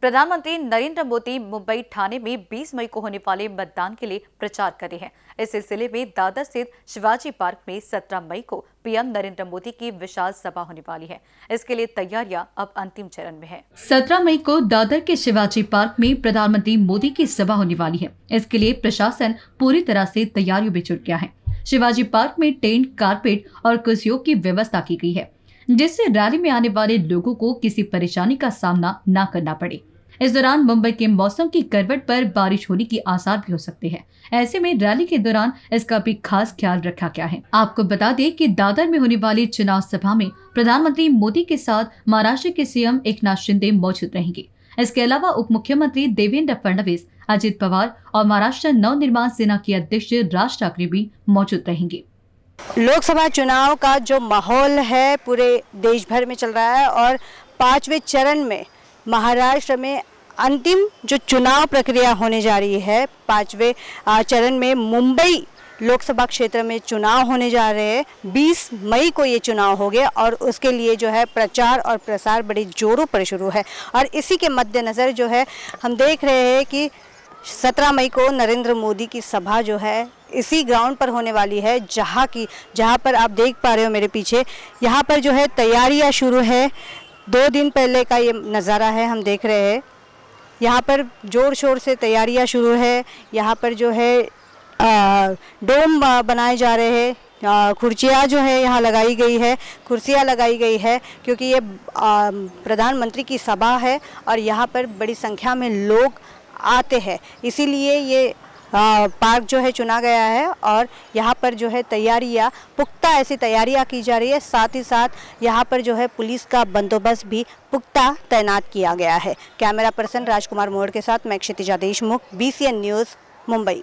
प्रधानमंत्री नरेंद्र मोदी मुंबई ठाणे में 20 मई को होने वाले मतदान के लिए प्रचार कर रहे हैं इस सिलसिले में दादर स्थित शिवाजी पार्क में 17 मई को पीएम नरेंद्र मोदी की विशाल सभा होने वाली है इसके लिए तैयारियां अब अंतिम चरण में है 17 मई को दादर के शिवाजी पार्क में प्रधानमंत्री मोदी की सभा होने वाली है इसके लिए प्रशासन पूरी तरह ऐसी तैयारियों में जुट गया है शिवाजी पार्क में टेंट कारपेट और कुर्सियों की व्यवस्था की गयी है जिससे रैली में आने वाले लोगों को किसी परेशानी का सामना न करना पड़े इस दौरान मुंबई के मौसम की करवट पर बारिश होने की आसार भी हो सकते हैं ऐसे में रैली के दौरान इसका भी खास ख्याल रखा गया है आपको बता दें कि दादर में होने वाली चुनाव सभा में प्रधानमंत्री मोदी के साथ महाराष्ट्र के सीएम एक शिंदे मौजूद रहेंगे इसके अलावा उप मुख्यमंत्री देवेंद्र फडणवीस अजित पवार और महाराष्ट्र नव निर्माण सेना के अध्यक्ष राज ठाकरे भी मौजूद रहेंगे लोकसभा चुनाव का जो माहौल है पूरे देश भर में चल रहा है और पांचवें चरण में महाराष्ट्र में अंतिम जो चुनाव प्रक्रिया होने जा रही है पाँचवें चरण में मुंबई लोकसभा क्षेत्र में चुनाव होने जा रहे हैं 20 मई को ये चुनाव हो गया और उसके लिए जो है प्रचार और प्रसार बड़े जोरों पर शुरू है और इसी के मद्देनज़र जो है हम देख रहे हैं कि 17 मई को नरेंद्र मोदी की सभा जो है इसी ग्राउंड पर होने वाली है जहाँ की जहाँ पर आप देख पा रहे हो मेरे पीछे यहाँ पर जो है तैयारियाँ शुरू है दो दिन पहले का ये नज़ारा है हम देख रहे हैं यहाँ पर ज़ोर शोर से तैयारियाँ शुरू है यहाँ पर जो है डोम बनाए जा रहे हैं कुर्सियाँ जो है यहाँ लगाई गई है कुर्सियाँ लगाई गई है क्योंकि ये प्रधानमंत्री की सभा है और यहाँ पर बड़ी संख्या में लोग आते हैं इसीलिए ये पार्क जो है चुना गया है और यहाँ पर जो है तैयारियाँ पुख्ता ऐसी तैयारियाँ की जा रही है साथ ही साथ यहाँ पर जो है पुलिस का बंदोबस्त भी पुख्ता तैनात किया गया है कैमरा पर्सन राजकुमार मोड़ के साथ मैं क्षितिजा देशमुख बी न्यूज़ मुंबई